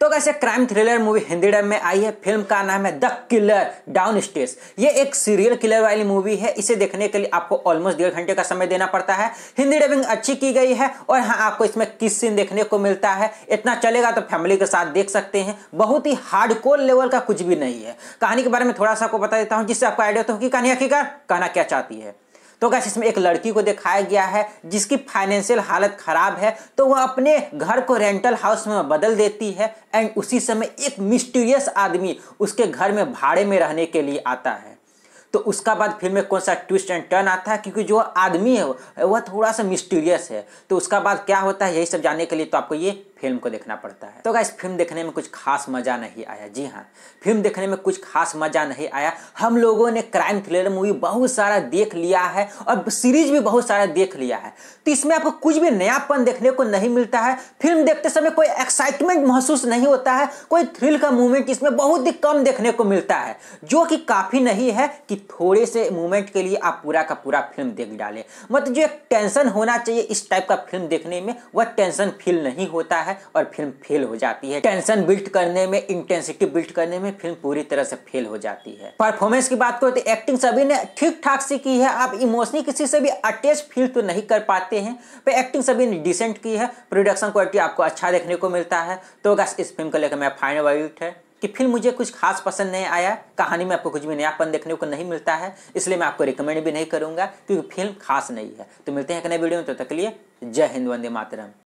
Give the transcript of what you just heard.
तो कैसे crime thriller movie Hindi dub में आई है फिल्म का नाम है द किलर डाउन स्टेज ये एक सीरियल किलर वाली मूवी है इसे देखने के लिए आपको ऑलमोस्ट डेढ़ घंटे का समय देना पड़ता है हिंदी डबिंग अच्छी की गई है और हाँ आपको इसमें किस सीन देखने को मिलता है इतना चलेगा तो फैमिली के साथ देख सकते हैं बहुत ही हार्ड लेवल का कुछ भी नहीं है कहानी के बारे में थोड़ा सा आपको बता देता हूँ जिससे आपको आइडिया होता कि कहानी आखिरकार कहना क्या चाहती है तो गैस इसमें एक लड़की को दिखाया गया है जिसकी फाइनेंशियल हालत खराब है तो वह अपने घर को रेंटल हाउस में बदल देती है एंड उसी समय एक मिस्टीरियस आदमी उसके घर में भाड़े में रहने के लिए आता है तो उसका बाद फिल्म में कौन सा ट्विस्ट एंड टर्न आता है क्योंकि जो आदमी है वह थोड़ा सा मिस्टीरियस है तो उसका बाद क्या होता है यही सब जानने के लिए तो आपको ये फिल्म को देखना पड़ता है तो अगर फिल्म देखने में कुछ खास मज़ा नहीं आया जी हाँ फिल्म देखने में कुछ खास मज़ा नहीं आया हम लोगों ने क्राइम थ्रिलर मूवी बहुत सारा देख लिया है और सीरीज भी बहुत सारा देख लिया है तो इसमें आपको कुछ भी नयापन देखने को नहीं मिलता है फिल्म देखते समय कोई एक्साइटमेंट महसूस नहीं होता है कोई थ्रिल का मूवमेंट इसमें बहुत ही कम देखने को मिलता है जो कि काफ़ी नहीं है कि थोड़े से मोमेंट के लिए आप पूरा का पूरा फिल्म देख डालें मतलब जो एक टेंशन होना चाहिए इस टाइप का फिल्म देखने में वह टेंशन फील नहीं होता है और फिल्म फेल हो जाती है टेंशन बिल्ड करने में इंटेंसिटी बिल्ड करने में फिल्म पूरी तरह से फेल हो जाती है परफॉर्मेंस की बात करो तो एक्टिंग सभी ने ठीक ठाक से की है आप इमोशनली किसी से भी अटैच फील तो नहीं कर पाते हैं पर एक्टिंग सभी ने डिसेंट की है प्रोडक्शन क्वालिटी आपको अच्छा देखने को मिलता है तो बस इस फिल्म को लेकर मैं फाइनल वर्डिक्ट है कि फिल्म मुझे कुछ खास पसंद नहीं आया कहानी में आपको कुछ भी नयापन देखने को नहीं मिलता है इसलिए मैं आपको रिकमेंड भी नहीं करूंगा क्योंकि फिल्म खास नहीं है तो मिलते हैं एक नए वीडियो में तो तक लिए जय हिंद वंदे मातरम